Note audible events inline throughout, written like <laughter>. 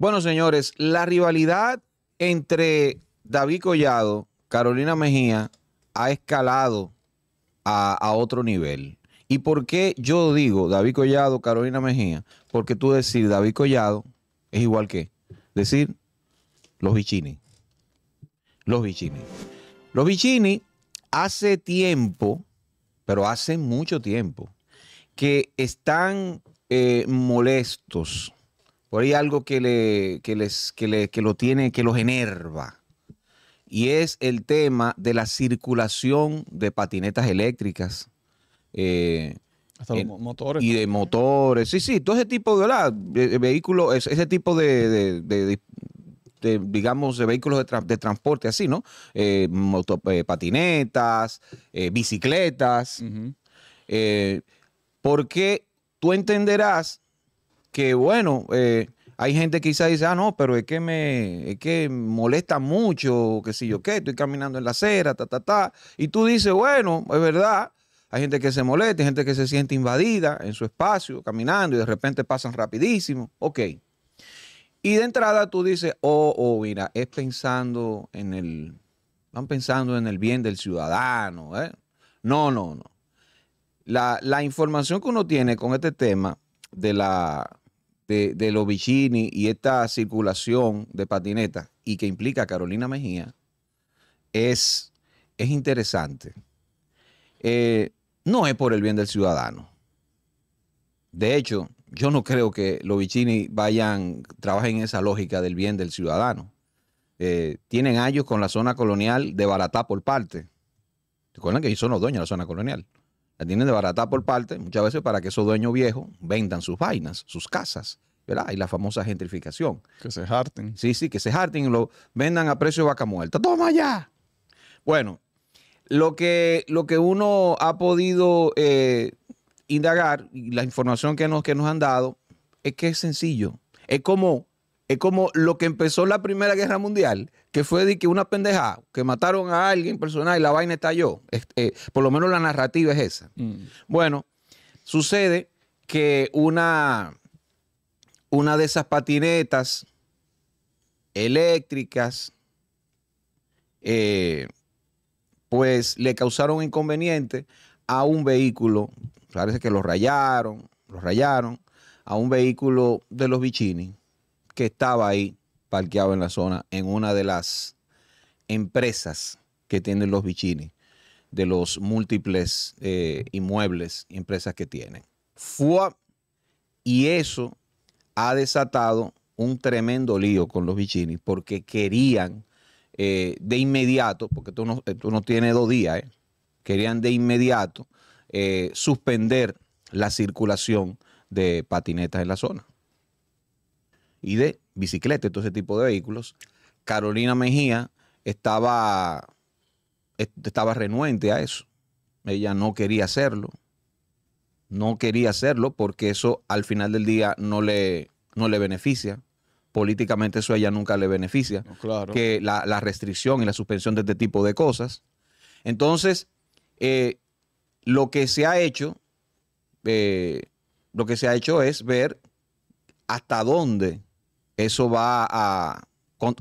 Bueno, señores, la rivalidad entre David Collado, Carolina Mejía, ha escalado a, otro nivel. ¿Y por qué yo digo David Collado, Carolina Mejía? Porque tú decir David Collado es igual que decir los bichini. Los bichini. Los bichini hace tiempo, pero hace mucho tiempo, que están eh, molestos por ahí algo que, le, les, que, le, que lo tiene, que los enerva. Y es el tema de la circulación de patinetas eléctricas. Eh, hasta los motores. Y de motores. Sí, sí, todo ese tipo de, vehículos, ese tipo de, digamos, de vehículos de, transporte así, ¿no? Eh, eh, patinetas, bicicletas. porque tú entenderás que bueno, eh, hay gente quizá dice, ah, no, pero es que me molesta mucho, que sé yo qué, estoy caminando en la acera, ta, ta, ta. Y tú dices, bueno, es verdad, hay gente que se molesta, hay gente que se siente invadida en su espacio, caminando, y de repente pasan rapidísimo. Ok. Y de entrada tú dices, oh, oh, mira, es pensando en el, van pensando en el bien del ciudadano. ¿eh? No, no, no. La, la información que uno tiene con este tema de la de, los bichini y esta circulación de patinetas y que implica a Carolina Mejía es, es interesante. Eh, no es por el bien del ciudadano. De hecho, yo no creo que los bichini vayan, trabajen en esa lógica del bien del ciudadano. Eh, tienen años con la zona colonial de baratá por parte. Recuerden que ellos son los dueños de la zona colonial. La tienen de barata por parte, muchas veces para que esos dueños viejos vendan sus vainas, sus casas, ¿verdad? Y la famosa gentrificación. Que se harten. Sí, sí, que se harten y lo vendan a precio de vaca muerta. ¡Toma ya! Bueno, lo que, lo que uno ha podido eh, indagar la información que nos, que nos han dado es que es sencillo. Es como es como lo que empezó la Primera Guerra Mundial, que fue de que una pendeja, que mataron a alguien personal y la vaina estalló. Eh, por lo menos la narrativa es esa. Mm. Bueno, sucede que una, una de esas patinetas eléctricas, eh, pues le causaron inconveniente a un vehículo, parece que lo rayaron, lo rayaron, a un vehículo de los bichinis que estaba ahí parqueado en la zona, en una de las empresas que tienen los bichinis, de los múltiples eh, inmuebles y empresas que tienen. Fue, y eso ha desatado un tremendo lío con los bichinis, porque querían eh, de inmediato, porque tú no, eh, tú tienes dos días, querían de inmediato suspender la circulación de patinetas en la zona y de bicicleta todo ese tipo de vehículos. Carolina Mejía estaba, estaba renuente a eso. Ella no quería hacerlo. No quería hacerlo porque eso al final del día no le, le beneficia. Políticamente eso a ella nunca le beneficia. claro. Que la, restricción y la suspensión de este tipo de cosas. Entonces, eh, lo que se ha hecho, eh, lo que se ha hecho es ver hasta dónde eso va a,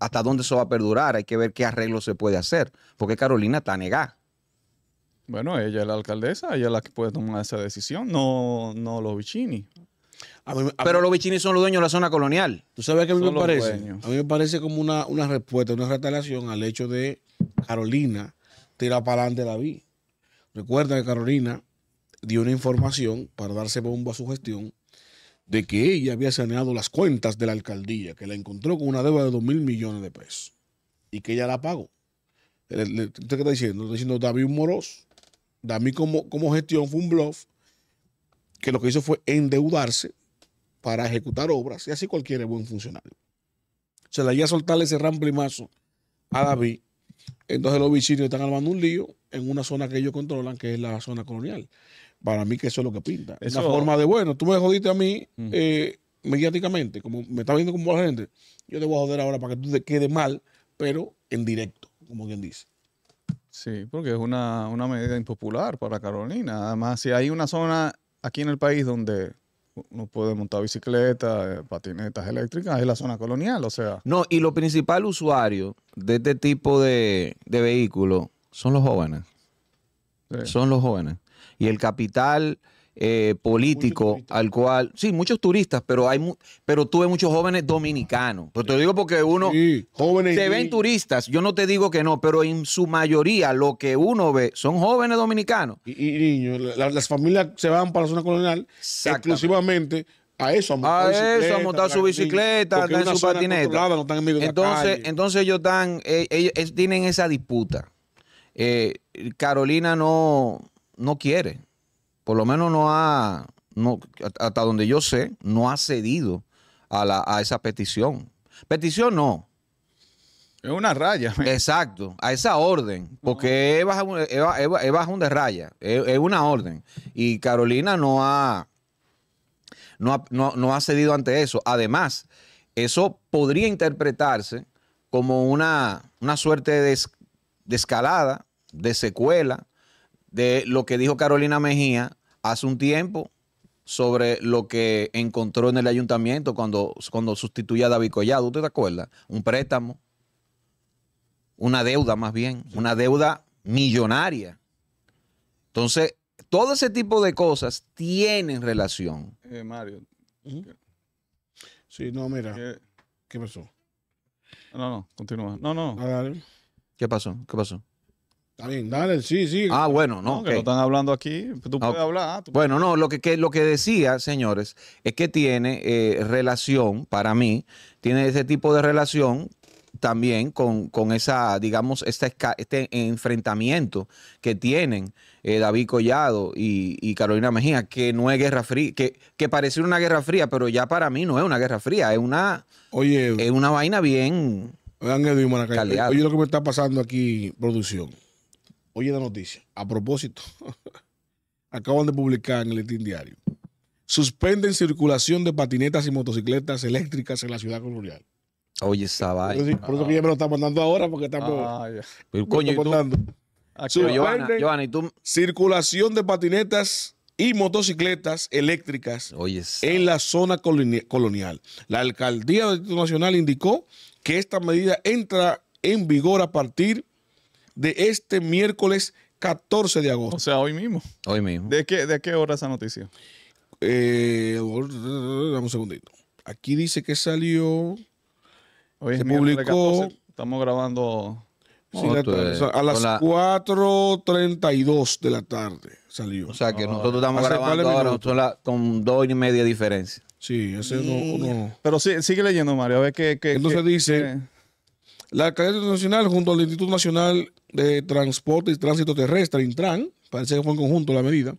hasta dónde eso va a perdurar, hay que ver qué arreglo se puede hacer, porque Carolina está negada. Bueno, ella es la alcaldesa, ella es la que puede tomar esa decisión, no, no los Vicini. Pero los bichini son los dueños de la zona colonial. ¿Tú sabes qué a mí me parece? A mí me parece como una, una respuesta, una retaliación al hecho de Carolina tirar para adelante la vi. Recuerda que Carolina dio una información para darse bombo a su gestión de que ella había saneado las cuentas de la alcaldía, que la encontró con una deuda de 2 mil millones de pesos y que ella la pagó. ¿Usted qué está diciendo? Está diciendo David Moros. David como, como gestión fue un bluff que lo que hizo fue endeudarse para ejecutar obras y así cualquier buen funcionario. Se le iba a soltarle ese ramplimazo a David. Entonces los vecinos están armando un lío en una zona que ellos controlan, que es la zona colonial. Para mí que eso es lo que pinta. esa forma de, bueno, tú me jodiste a mí eh, mediáticamente, como me está viendo como la gente, yo te voy a joder ahora para que tú te quede mal, pero en directo, como quien dice. Sí, porque es una, medida impopular para Carolina. Además, si hay una zona aquí en el país donde uno puede montar bicicletas, eh, patinetas eléctricas, es la zona colonial, o sea. No, y los principales usuarios de este tipo de, de vehículos son los jóvenes. Son los jóvenes y el capital eh, político al cual, sí, muchos turistas, pero hay pero tuve muchos jóvenes dominicanos. Pero te digo porque uno sí, jóvenes se ven turistas, yo no te digo que no, pero en su mayoría lo que uno ve son jóvenes dominicanos. Y, niños, las familias se van para la zona colonial exclusivamente a eso, a montar, eso, a montar su bicicleta, a su patineta. entonces, entonces ellos están, eh, ellos tienen esa disputa. Eh, Carolina no no quiere. Por lo menos no ha, no, hasta donde yo sé, no ha cedido a, la, a esa petición. Petición no. Es una raya. Exacto, a esa orden, porque es bajo un de raya, es, una orden. Y Carolina no ha, no, ha, no ha cedido ante eso. Además, eso podría interpretarse como una, una suerte de, de escalada, de secuela de lo que dijo Carolina Mejía hace un tiempo sobre lo que encontró en el ayuntamiento cuando, cuando sustituía a David Collado. ¿Usted te acuerda? Un préstamo, una deuda más bien, una deuda millonaria. Entonces, todo ese tipo de cosas tienen relación. Eh, Mario. Sí, no, mira. ¿Qué? ¿Qué, pasó? No, no, continúa. No, no. Ah, ¿Qué pasó? ¿Qué pasó? dale, sí, sí. Ah, bueno, no. que lo están hablando aquí, tú puedes hablar. Ah, bueno, no, lo que, lo que decía, señores, es que tiene eh, relación, para mí, tiene ese tipo de relación también con, esa, digamos, esta, este enfrentamiento que tienen eh, David Collado y, Carolina Mejía, que no es guerra fría, que, que pareció una guerra fría, pero ya para mí no es una guerra fría, es una, Oye, es una vaina bien. oye lo que me está pasando aquí, producción. Oye la noticia. A propósito, <laughs> acaban de publicar en el Letín Diario. Suspenden circulación de patinetas y motocicletas eléctricas en la ciudad colonial. Oye, esa Por eso, que ya me lo están mandando ahora, porque estamos. Ah, coño, Circulación de patinetas y motocicletas eléctricas en la zona colonial. La alcaldía del Nacional indicó que esta medida entra en vigor a partir de este miércoles 14 de agosto. O sea, hoy mismo. Hoy mismo. ¿De qué, de qué hora esa noticia? Eh, dame un segundito. Aquí dice que salió. Hoy publicó. Estamos grabando. a las 4.32 de la tarde salió. O sea que ah, nosotros estamos grabando ahora con dos y media diferencia. Sí, ese no, Pero sigue leyendo, Mario. A ver qué. qué Entonces dice. La Academia Nacional, junto al Instituto Nacional de Transporte y Tránsito Terrestre, Intran, parece que fue en conjunto la medida,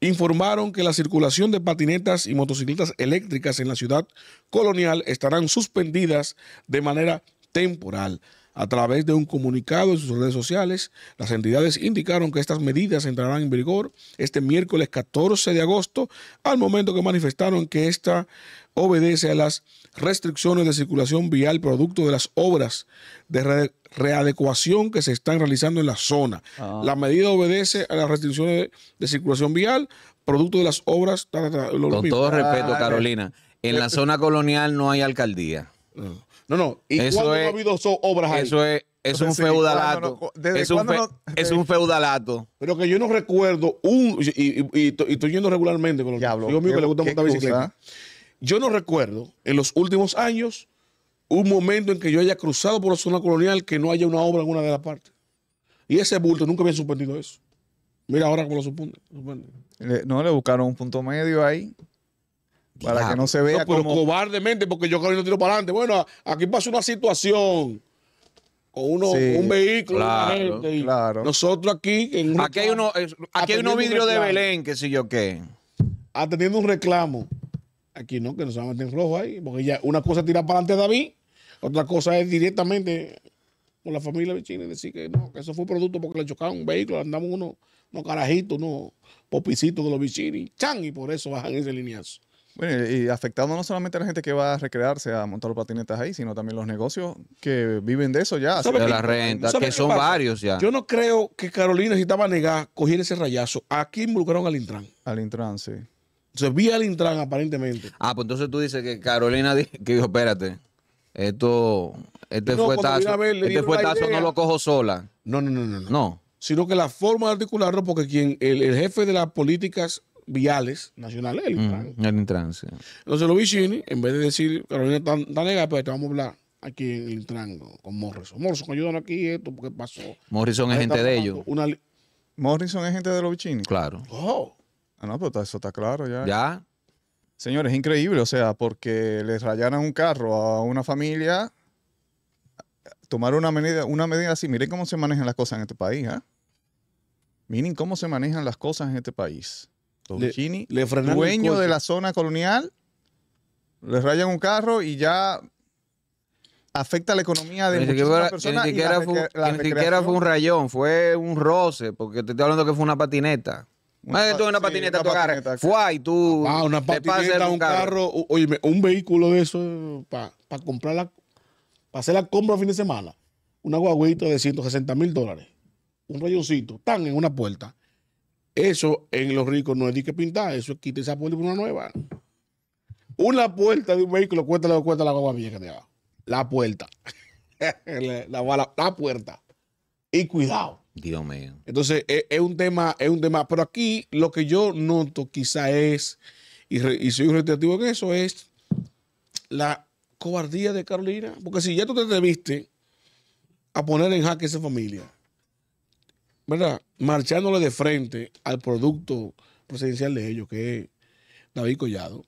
informaron que la circulación de patinetas y motocicletas eléctricas en la ciudad colonial estarán suspendidas de manera temporal. A través de un comunicado en sus redes sociales, las entidades indicaron que estas medidas entrarán en vigor este miércoles 14 de agosto, al momento que manifestaron que esta obedece a las restricciones de circulación vial producto de las obras de readecuación que se están realizando en la zona. Ah. La medida obedece a las restricciones de, circulación vial producto de las obras. Con todo respeto, ah, Carolina, en la este zona colonial no hay alcaldía. No, no. ¿Y eso ha habido obras ahí? Eso es un feudalato. es, un feudalato. Pero que yo no recuerdo un. Y, estoy yendo regularmente con los Diablo, mío que le gusta montar bicicleta. Yo no recuerdo en los últimos años un momento en que yo haya cruzado por la zona colonial que no haya una obra en una de las partes. Y ese bulto nunca había suspendido eso. Mira ahora cómo lo suspende. no, le buscaron un punto medio ahí. Para que no se vea pero cobardemente, porque yo no tiro para adelante. Bueno, aquí pasa una situación con uno, un vehículo, claro, Nosotros aquí... aquí, hay uno, eh, hay unos vidrios de Belén, que sé yo qué. Atendiendo un reclamo. Aquí no, que no se va a meter flojo ahí. Porque ya una cosa es tirar para adelante a David, otra cosa es directamente con la familia Vicini decir que no, que eso fue producto porque le chocaron un vehículo, andamos unos carajitos, unos popicitos de los bichini, chan, y por eso bajan ese lineazo. Bueno, y afectando no solamente a la gente que va a recrearse a montar los patinetas ahí, sino también los negocios que viven de eso ya. De la renta, que son varios ya. Yo no creo que Carolina, si estaba negada, cogiera ese rayazo. Aquí involucraron al Intran. Al Intran, sí. Se vía el Intran aparentemente. Ah, pues entonces tú dices que Carolina dijo, que dijo, espérate, esto, este fue tazo, este fue tazo, no lo cojo sola. No, no, no, no, no. Sino que la forma de articularlo, porque quien, el, jefe de las políticas viales nacionales, el Intran. Mm, el Intran, sí. Entonces los Vicini, en vez de decir Carolina está, legal, negada, pues te vamos a hablar aquí en el Intran con Morrison. Morrison, ayúdanos aquí, esto, porque pasó. Morrison es gente de ellos. Morrison es gente de los Vicini. Claro. Oh. Ah, no, pero eso está claro ya. Ya. Señores, es increíble, o sea, porque les rayaron un carro a una familia, tomaron una medida, una medida así. Miren cómo se manejan las cosas en este país, ¿eh? Miren cómo se manejan las cosas en este país. Don le, dueño de la zona colonial, les rayan un carro y ya afecta la economía de muchas personas. Ni siquiera, fue, un rayón, fue un roce, porque te estoy hablando que fue una patineta. Más una patineta, tú. Ah, una patineta, un carro. un vehículo de eso para comprar la. Para hacer la compra a fin de semana. Una guagüita de 160 mil dólares. Un rayoncito. Tan en una puerta. Eso en los ricos no es de que pintar. Eso es quitar esa puerta por una nueva. Una puerta de un vehículo cuesta lo cuesta la guagua que te La puerta. <laughs> la puerta. Y cuidado. Dios mío. Entonces, es, un tema, es un tema. Pero aquí lo que yo noto quizá es, y, soy un soy en eso, es la cobardía de Carolina. Porque si ya tú te atreviste a poner en jaque esa familia, ¿verdad? Marchándole de frente al producto presidencial de ellos, que es David Collado,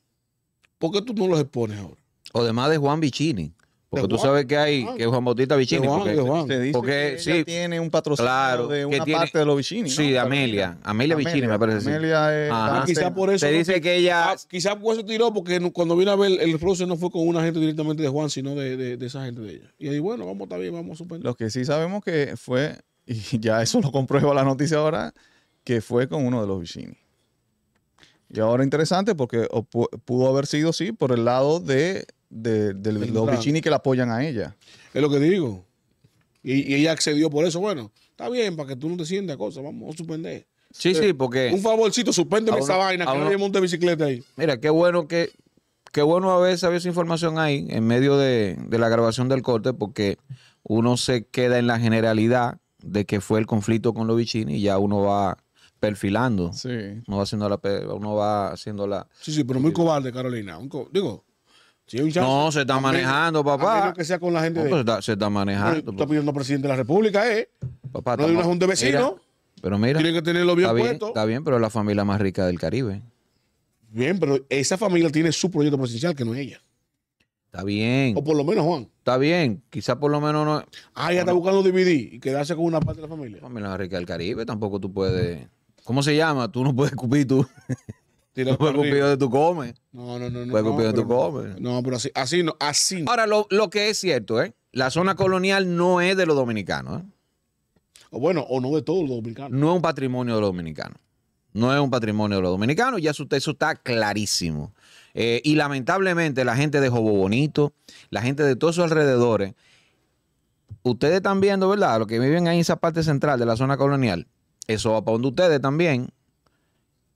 ¿por qué tú no los expones ahora? O además de Juan Bichini. Porque tú sabes que hay que Juan Bautista Vicini. porque, sí, tiene un patrocinio claro, de una parte de los Vicini. Sí, de Amelia. Amelia, Vicini, me parece. Amelia es. por eso. Se dice que ella. Ah, quizás por eso tiró, porque cuando vino a ver el proceso no fue con una gente directamente de Juan, sino de, de, esa gente de ella. Y ahí, bueno, vamos, está vamos a suspender. Lo que sí sabemos que fue, y <laughs> ya eso lo comprueba la noticia ahora, que fue con uno de los Vicini. Y ahora interesante porque pudo haber sido, sí, por el lado de de, los que la apoyan a ella. Es lo que digo. Y, ella accedió por eso. Bueno, está bien, para que tú no te sientas cosas, vamos a suspender. Sí, eh, sí, porque. Un favorcito, suspéndeme esa vaina, que nadie monte bicicleta ahí. Mira, qué bueno que. Qué bueno haber sabido esa información ahí, en medio de, de la grabación del corte, porque uno se queda en la generalidad de que fue el conflicto con los Vicini y ya uno va perfilando. Sí. Uno va haciendo la. Uno va haciendo la sí, sí, pero muy eh, cobarde, Carolina. digo, no, se está manejando, papá. que sea con la gente de... se, está, manejando. está pidiendo presidente de la República, ¿eh? Papá, no hay un de vecinos. Pero mira. Tiene que tenerlo bien, está puesto. está bien, pero es la familia más rica del Caribe. Bien, pero esa familia tiene su proyecto presidencial, que no es ella. Está bien. O por lo menos, Juan. Está bien. Quizás por lo menos no. Ah, ya está buscando dividir y quedarse con una parte de la familia. La familia más rica del Caribe, tampoco tú puedes. ¿Cómo se llama? Tú no puedes cupir tú. <laughs> Fue de tu come. No, no, no. Fue no, de tu come. No, pero así, así no, así no. Ahora, lo, que es cierto, ¿eh? La zona colonial no es de los dominicanos, ¿eh? O bueno, o no de todos los dominicanos. No es un patrimonio de los dominicanos. No es un patrimonio de los dominicanos, ya eso, está clarísimo. Eh, y lamentablemente la gente de Jobo Bonito, la gente de todos sus alrededores, ustedes están viendo, ¿verdad? Los que viven ahí en esa parte central de la zona colonial, eso va para donde ustedes también.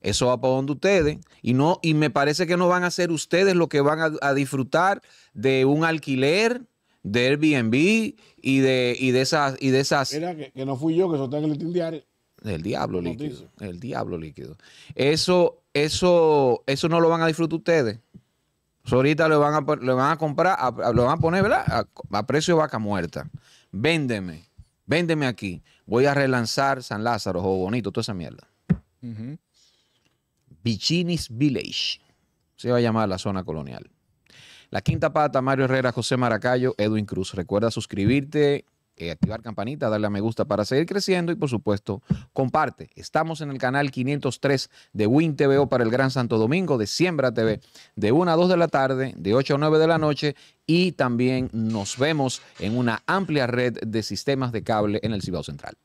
Eso va para donde ustedes. Y no, y me parece que no van a ser ustedes los que van a, disfrutar de un alquiler, de Airbnb y de, y de esas, y de esas. Era que, no fui yo que está en el diario. El diablo líquido. El diablo líquido. Eso, eso, eso no lo van a disfrutar ustedes. ahorita lo van a, lo van a comprar, lo van a poner, ¿verdad? A, precio de vaca muerta. Véndeme, véndeme aquí. Voy a relanzar San Lázaro, o bonito, toda esa mierda. Bichinis Village. Se va a llamar la zona colonial. La quinta pata, Mario Herrera, José Maracayo, Edwin Cruz. Recuerda suscribirte, eh, activar campanita, darle a me gusta para seguir creciendo y por supuesto comparte. Estamos en el canal 503 de Win TVO para el Gran Santo Domingo, de Siembra TV, de 1 a 2 de la tarde, de 8 a 9 de la noche y también nos vemos en una amplia red de sistemas de cable en el Cibao Central.